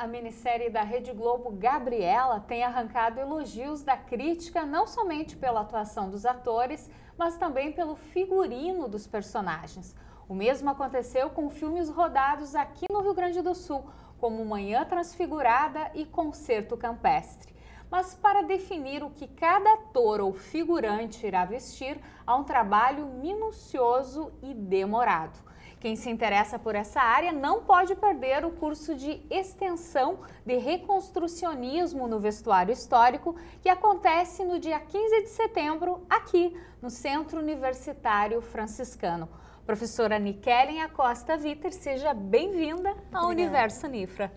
a minissérie da Rede Globo Gabriela tem arrancado elogios da crítica não somente pela atuação dos atores, mas também pelo figurino dos personagens. O mesmo aconteceu com filmes rodados aqui no Rio Grande do Sul, como Manhã Transfigurada e Concerto Campestre. Mas para definir o que cada ator ou figurante irá vestir, há um trabalho minucioso e demorado. Quem se interessa por essa área não pode perder o curso de extensão de reconstrucionismo no vestuário histórico, que acontece no dia 15 de setembro aqui no Centro Universitário Franciscano. Professora Nikelen Acosta Viter, seja bem-vinda ao Obrigada. Universo Nifra.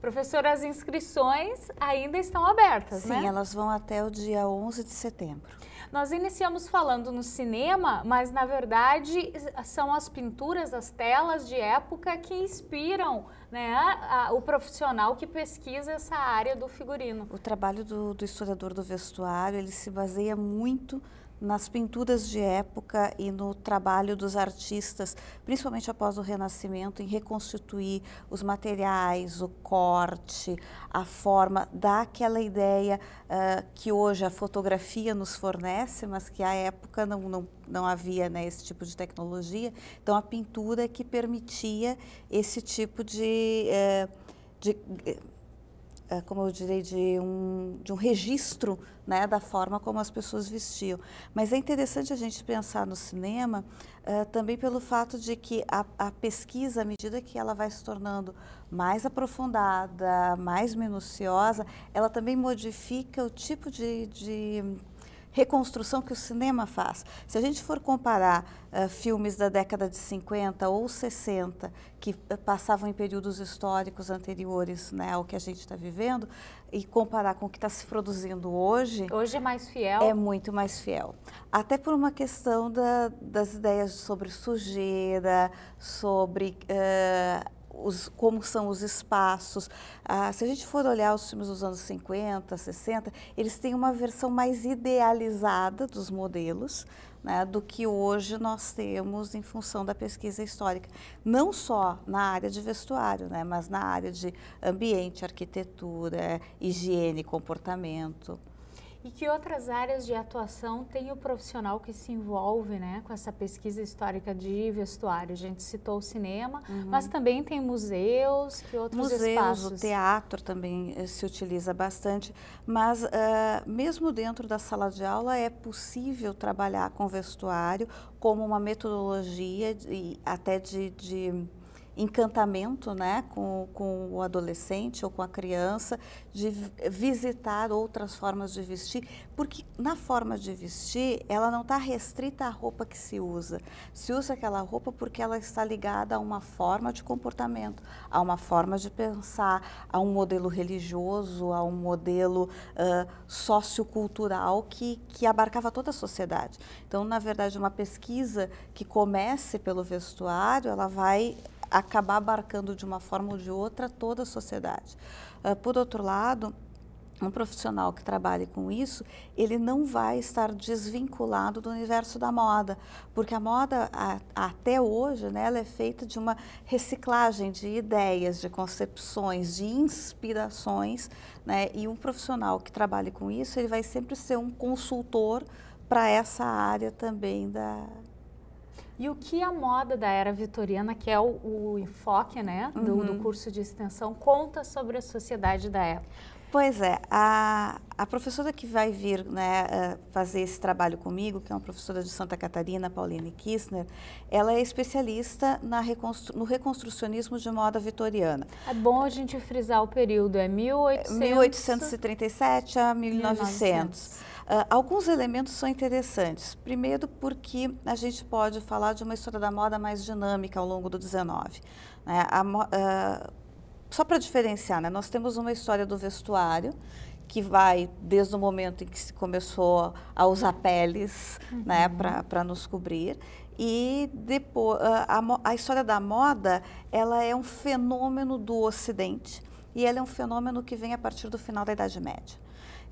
Professora, as inscrições ainda estão abertas, Sim, né? Sim, elas vão até o dia 11 de setembro. Nós iniciamos falando no cinema, mas na verdade são as pinturas, as telas de época que inspiram né, a, a, o profissional que pesquisa essa área do figurino. O trabalho do, do historiador do vestuário ele se baseia muito nas pinturas de época e no trabalho dos artistas, principalmente após o Renascimento, em reconstituir os materiais, o corte, a forma, dá aquela ideia uh, que hoje a fotografia nos fornece, mas que à época não, não, não havia né, esse tipo de tecnologia. Então, a pintura que permitia esse tipo de. Uh, de eh, como eu direi, de um, de um registro né, da forma como as pessoas vestiam. Mas é interessante a gente pensar no cinema uh, também pelo fato de que a, a, pesquisa, à medida que ela vai se tornando mais aprofundada, mais minuciosa, ela também modifica o tipo de, de reconstrução que o cinema faz. Se a gente for comparar uh, filmes da década de 50 ou 60, que uh, passavam em períodos históricos anteriores né, ao que a gente está vivendo, e comparar com o que está se produzindo hoje... Hoje é mais fiel. É muito mais fiel. Até por uma questão da, das ideias sobre sujeira, sobre uh, os, como são os espaços. Ah, se a gente for olhar os filmes dos anos 50, 60, eles têm uma versão mais idealizada dos modelos né, do que hoje nós temos em função da pesquisa histórica. Não só na área de vestuário, né, mas na área de ambiente, arquitetura, higiene, comportamento. E que outras áreas de atuação tem o profissional que se envolve né, com essa pesquisa histórica de vestuário? A gente citou o cinema, uhum. mas também tem museus, que outros museus, espaços? Museus, teatro também eh, se utiliza bastante, mas uh, mesmo dentro da sala de aula é possível trabalhar com vestuário como uma metodologia de, até de, de encantamento né, com, com o adolescente ou com a criança, de visitar outras formas de vestir, porque na forma de vestir, ela não está restrita à roupa que se usa. Se usa aquela roupa porque ela está ligada a uma forma de comportamento, a uma forma de pensar, a um modelo religioso, a um modelo uh, sociocultural que, que abarcava toda a sociedade. Então, na verdade, uma pesquisa que comece pelo vestuário, ela vai acabar abarcando de uma forma ou de outra toda a sociedade. Uh, por outro lado, um profissional que trabalhe com isso, ele não vai estar desvinculado do universo da moda, porque a moda a, até hoje, né, ela é feita de uma reciclagem de ideias, de concepções, de inspirações, né, e um profissional que trabalhe com isso, ele vai sempre ser um consultor para essa área também da, e o que a moda da era vitoriana, que é o, o enfoque né, do, uhum. do curso de extensão, conta sobre a sociedade da época? Pois é, a, a professora que vai vir né, eh, fazer esse trabalho comigo, que é uma professora de Santa Catarina, Pauline Kistner, ela é especialista na reconstru no reconstrucionismo de moda vitoriana. É bom a gente frisar o período, é 1800... 1837 é, a 1900. 1900. Uh, alguns elementos são interessantes. Primeiro, porque a gente pode falar de uma história da moda mais dinâmica ao longo do 19. Né? A, uh, só para diferenciar, né? nós temos uma história do vestuário que vai desde o momento em que se começou a usar peles né? uhum. né, para nos cobrir e depois ah, a, a, a, história da moda ela é um fenômeno do Ocidente e ele é um fenômeno que vem a partir do final da Idade Média.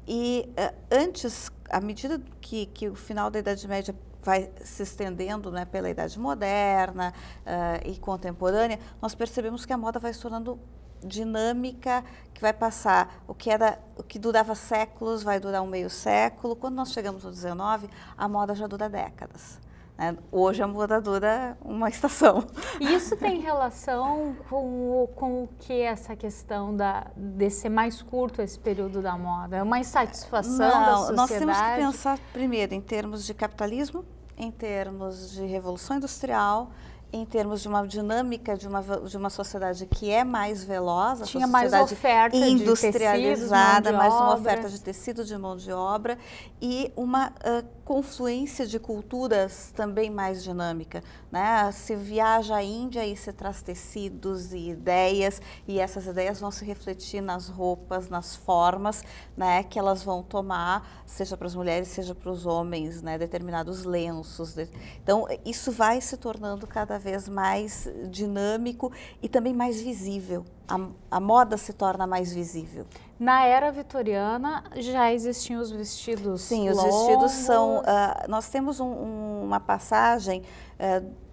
E uh, antes, à medida que, que o final da Idade Média vai se estendendo né, pela Idade Moderna uh, e contemporânea, nós percebemos que a moda vai se tornando dinâmica que vai passar o que era o que durava séculos vai durar um meio século quando nós chegamos no 19 a moda já dura décadas né? Hoje a modadora dura é uma estação. Isso tem relação com o, com o que essa questão da, de ser mais curto esse período da moda? É uma insatisfação Não, da sociedade? Nós temos que pensar primeiro em termos de capitalismo, em termos de revolução industrial, em termos de uma dinâmica de uma, de uma sociedade que é mais veloz, a tinha mais oferta industrializada, de tecidos, mais uma oferta de tecido, de mão de obra e uma uh, confluência de culturas também mais dinâmica, né? Se viaja à Índia e se traz tecidos e ideias e essas ideias vão se refletir nas roupas, nas formas, né? Que elas vão tomar, seja para as mulheres, seja para os homens, né? Determinados lenços. Então isso vai se tornando cada vez mais dinâmico e também mais visível. a, a moda se torna mais visível. Na era vitoriana já existiam os vestidos Sim, longos. os vestidos são... Uh, nós temos um, um, uma passagem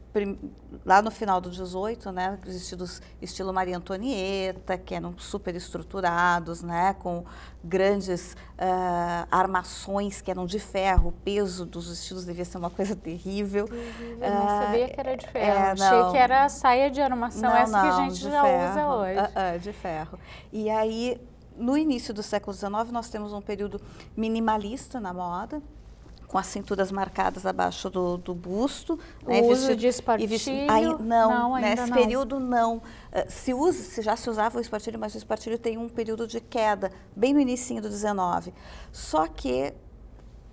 uh, lá no final do 18, né, vestidos estilo Maria Antonieta, que eram super estruturados, né, com grandes uh, armações que eram de ferro, o peso dos vestidos devia ser uma coisa terrível. Eu não uh, sabia que era de ah, ferro, é, achei que era saia de armação, não, essa não, que a gente já ferro. usa hoje. Uh, de ferro. E aí no início do século XIX, nós temos um período minimalista na moda, com as cinturas marcadas abaixo do, do busto. Né, o né, uso vestido, de espartilho? Vestido, aí, não, não nesse né, período não. Uh, se, usa, se já se usava o espartilho, mas o espartilho tem um período de queda, bem no início do XIX. Só que,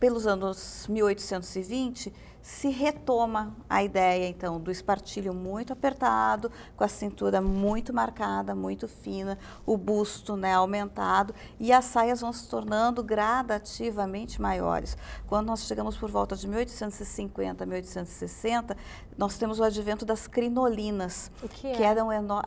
pelos anos 1820, se retoma a ideia, então, do espartilho muito apertado, com a cintura muito marcada, muito fina, o busto né, aumentado e as saias vão se tornando gradativamente maiores. Quando nós chegamos por volta de 1850, 1860, nós temos o advento das crinolinas, o que, é? que eram enormes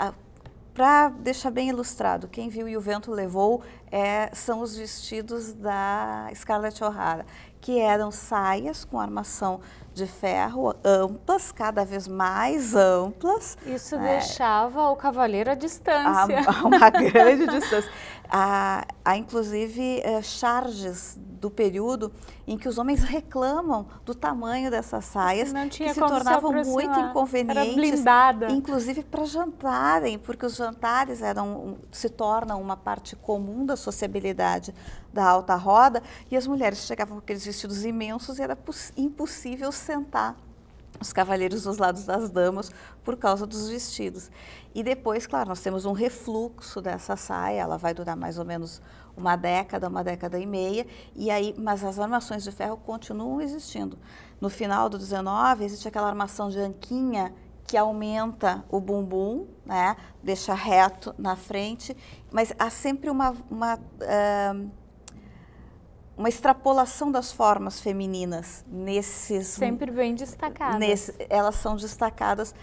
para deixar bem ilustrado, quem viu e o vento levou é, são os vestidos da Scarlett O'Hara, que eram saias com armação de ferro amplas, cada vez mais amplas. Isso né? deixava o cavaleiro à distância. A, a uma grande distância. Há, há inclusive é, charges do período em que os homens reclamam do tamanho dessas saias que se tornavam se muito inconvenientes, inclusive para jantarem, porque os jantares eram se tornam uma parte comum da sociabilidade da alta roda e as mulheres chegavam com aqueles vestidos imensos e era impossível sentar os cavaleiros dos lados das damas por causa dos vestidos. E depois, claro, nós temos um refluxo dessa saia, ela vai durar mais ou menos uma década, uma década e meia, e aí, mas as armações de ferro continuam existindo. No final do 19, existe aquela armação de anquinha que aumenta o bumbum, né? deixa reto na frente, mas há sempre uma, uma uh, uma extrapolação das formas femininas nesses sempre bem destacadas. Nesse, elas são destacadas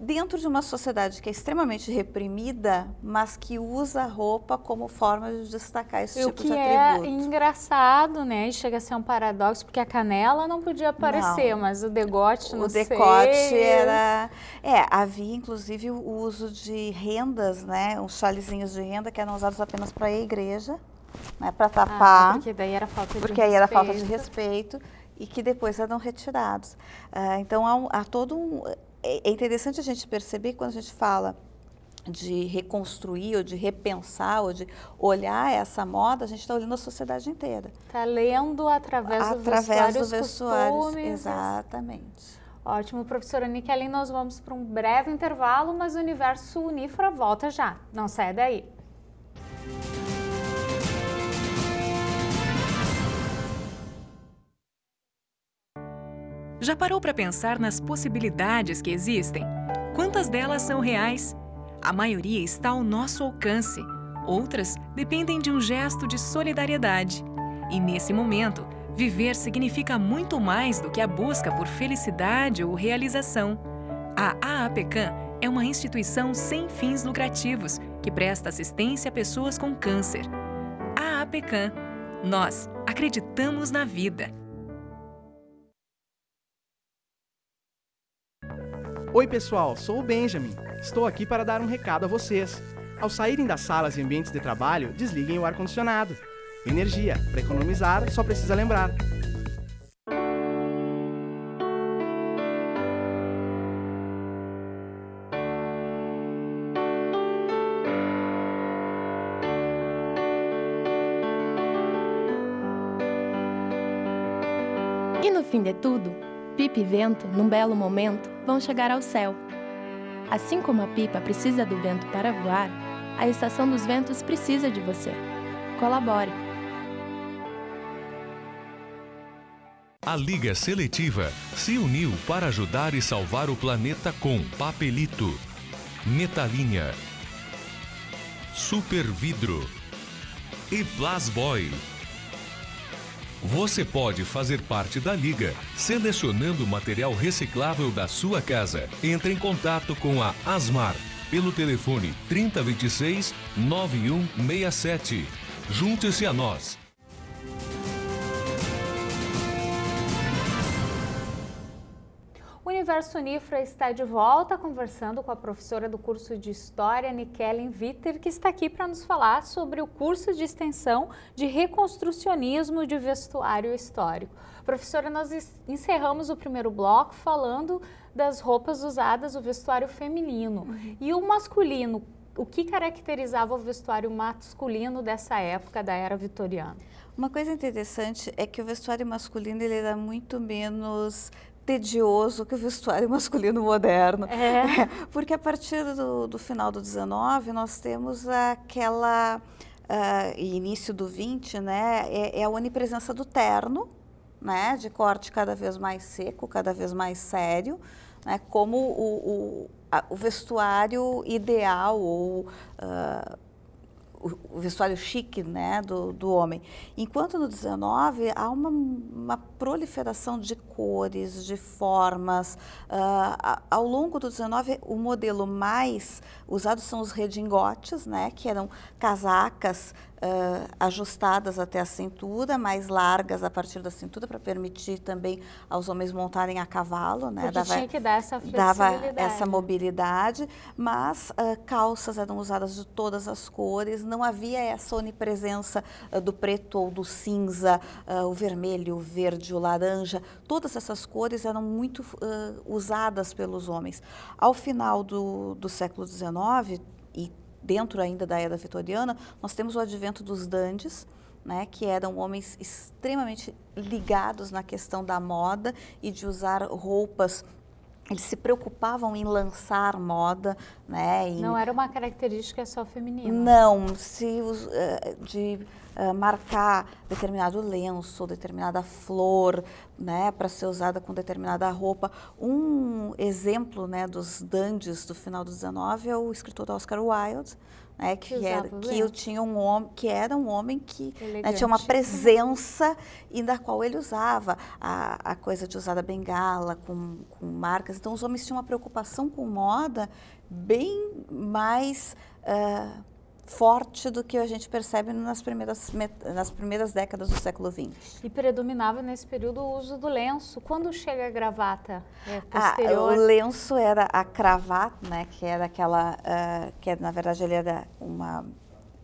dentro de uma sociedade que é extremamente reprimida, mas que usa a roupa como forma de destacar esse o tipo de é atributo. O que é engraçado, né? e Chega a ser um paradoxo, porque a canela não podia aparecer, não. mas o decote, o não O decote sei. era... É, havia inclusive o uso de rendas, né? Uns chalezinhos de renda que eram usados apenas para a igreja né, para ah, tapar. Ah, porque daí era falta de Porque respeito. aí era falta de respeito e que depois eram retirados. Eh, então há, um, há todo um. É, é interessante a gente perceber quando a gente fala de reconstruir ou de repensar ou de olhar essa moda, a gente está olhando a sociedade inteira. Está lendo através, através do vestuário, do né? Exatamente. Ótimo, professora Nikelin, nós vamos para um breve intervalo, mas o Universo Unifra volta já. Não saia daí. Música Já parou para pensar nas possibilidades que existem? Quantas delas são reais? A maioria está ao nosso alcance, outras dependem de um gesto de solidariedade. E nesse momento, viver significa muito mais do que a busca por felicidade ou realização. A AAPECAM é uma instituição sem fins lucrativos que presta assistência a pessoas com câncer. A AAPECAM. Nós acreditamos na vida. Oi, pessoal, sou o Benjamin. Estou aqui para dar um recado a vocês. Ao saírem das salas e ambientes de trabalho, desliguem o ar-condicionado. Energia, para economizar, só precisa lembrar. E no fim de tudo, Pipa e Vento, num belo momento, vão chegar ao céu. Assim como a pipa precisa do vento para voar, a estação dos ventos precisa de você. Colabore! A Liga Seletiva se uniu para ajudar e salvar o planeta com papelito, metalinha, super vidro e plasboy. Você pode fazer parte da Liga, selecionando o material reciclável da sua casa. Entre em contato com a Asmar pelo telefone 3026 9167. Junte-se a nós. Universo Unifra está de volta conversando com a professora do curso de História, Nikellen Witter, que está aqui para nos falar sobre o curso de extensão de reconstrucionismo de vestuário histórico. Professora, nós encerramos o primeiro bloco falando das roupas usadas, o vestuário feminino. Uhum. E o masculino, o que caracterizava o vestuário masculino dessa época da era vitoriana? Uma coisa interessante é que o vestuário masculino ele era muito menos tedioso que o vestuário masculino moderno. É. porque a partir do, do, final do 19, nós temos aquela. Uh, início do 20, né? É, é a onipresença do terno, né? De corte cada vez mais seco, cada vez mais sério, né? Como o, o, a, o vestuário ideal ou. Uh, o vestuário chique né, do, do homem. Enquanto no 19 há uma, uma proliferação de cores, de formas. Uh, ao longo do 19, o modelo mais usado são os redingotes, né, que eram casacas Uh, ajustadas até a cintura, mais largas a partir da cintura, para permitir também aos homens montarem a cavalo. Né? dava, tinha que dar essa Dava essa mobilidade, mas uh, calças eram usadas de todas as cores, não havia essa onipresença uh, do preto ou do cinza, o vermelho, o verde, verde, laranja, todas essas cores eram muito uh, usadas pelos homens. Ao final do, do século XIX, e dentro ainda da era vitoriana, nós temos o advento dos dandes, né, que eram homens extremamente ligados na questão da moda e de usar roupas eles se preocupavam em lançar moda, né? Em... Não era uma característica só feminina. Não, se os, eh, de eh, marcar determinado lenço, determinada flor, né, para ser usada com determinada roupa. Um exemplo, né, dos dandes do final do 19 é o escritor Oscar Wilde, né, que, que, era, que eu tinha um homem, que era um homem que né, tinha uma presença e da qual ele usava a, a coisa de usar a bengala com, com marcas. Então os homens tinham uma preocupação com moda bem mais uh, forte do que a gente percebe nas primeiras, nas primeiras décadas do século XX. E predominava nesse período o uso do lenço. Quando chega a gravata é, ah, posterior? Ah, o lenço era a cravata, né, que era aquela, uh, que é, na verdade ele era uma,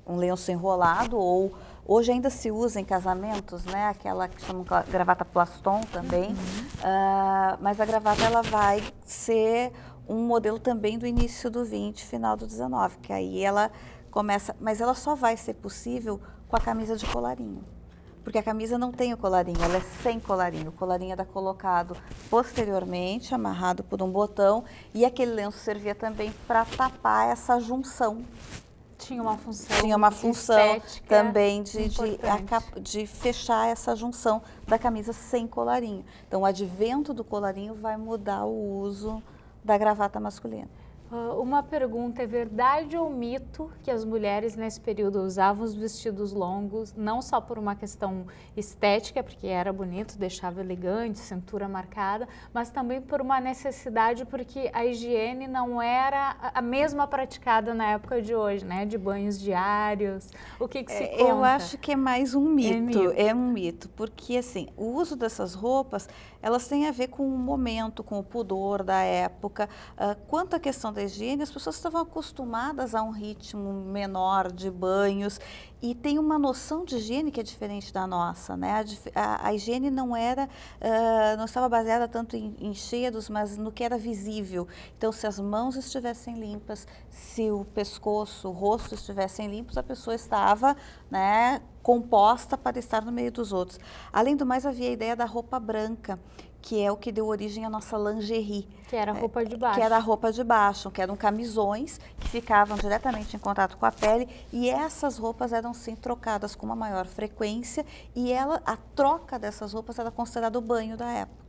um lenço enrolado ou Hoje ainda se usa em casamentos, né? Aquela que chamam gravata plaston também. Uhum. Uh, mas a gravata ela vai ser um modelo também do início do 20, final do 19, que aí ela começa, mas ela só vai ser possível com a camisa de colarinho. Porque a camisa não tem o colarinho, ela é sem colarinho. O colarinho era é colocado posteriormente, amarrado por um botão, e aquele lenço servia também para tapar essa junção tinha uma função tinha uma função também de de, de, fechar essa junção da camisa sem colarinho então o advento do colarinho vai mudar o uso da gravata masculina ah, uma pergunta: é verdade ou mito que as mulheres nesse período usavam os vestidos longos, não só por uma questão estética, porque era bonito, deixava elegante, cintura marcada, mas também por uma necessidade, porque a higiene não era a mesma praticada na época de hoje, né? De banhos diários. O que, que se é, conta? Eu acho que é mais um é mito. É, mito. é um mito, porque assim, o uso dessas roupas elas têm a ver com o momento, com o pudor da época. Uh, quanto à questão da higiene, as pessoas estavam acostumadas a um ritmo menor de banhos e tem uma noção de higiene que é diferente da nossa, né? A, a, a higiene não era, uh, não estava baseada tanto em, em cheiros, mas no que era visível. Então, se as mãos estivessem limpas, se o pescoço, o rosto estivessem limpos, a pessoa estava, né? composta para estar no meio dos outros. Além do mais, havia a ideia da roupa branca, que é o que deu origem à nossa lingerie. Que era a roupa de é, baixo. Que era a roupa de baixo, que eram camisões que ficavam diretamente em contato com a pele e essas roupas eram sim trocadas com uma maior frequência e ela, a troca dessas roupas era considerada o banho da época.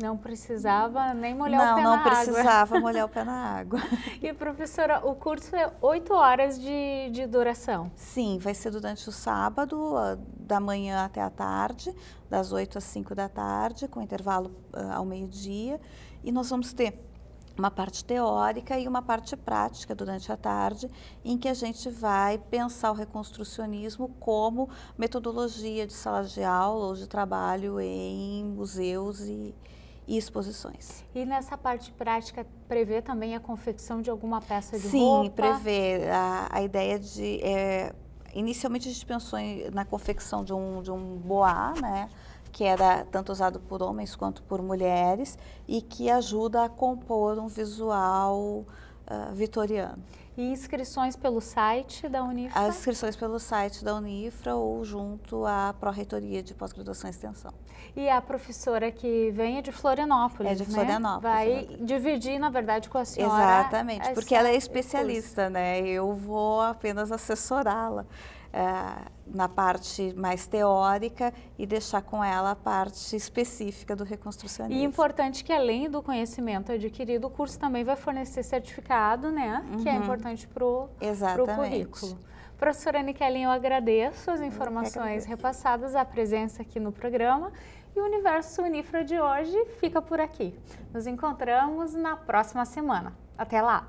Não precisava nem molhar não, o pé na água. Não, não precisava molhar o pé na água. e professora, o curso é oito horas de, de duração? Sim, vai ser durante o sábado, ah, da manhã até a tarde, das oito às cinco da tarde, com intervalo uh, ao meio-dia. E nós vamos ter uma parte teórica e uma parte prática durante a tarde, em que a gente vai pensar o reconstrucionismo como metodologia de sala de aula ou de trabalho em museus e, e exposições. E nessa parte prática, prevê também a confecção de alguma peça de Sim, roupa? Sim, prevê. A, a ideia de... É, inicialmente a gente pensou em, na confecção de um, de um boá, né? que era tanto usado por homens quanto por mulheres e que ajuda a compor um visual uh, vitoriano. E inscrições pelo site da Unifra? As inscrições pelo site da Unifra ou junto à Pró-Reitoria de Pós-Graduação e Extensão. E a professora que vem é de Florianópolis, É de né? Florianópolis. Né? Vai exatamente. dividir, na verdade, com a senhora. Exatamente, porque ela é especialista, né? Eu vou apenas assessorá-la. Eh, na parte mais teórica e deixar com ela a parte específica do reconstrucionismo. E importante que além do conhecimento adquirido, o curso também vai fornecer certificado, né? Uhum. Que é uhum. importante para o currículo. Professora Nikelin, eu agradeço as informações agradeço. repassadas, a presença aqui no programa. E o Universo Unifra de hoje fica por aqui. Nos encontramos na próxima semana. Até lá!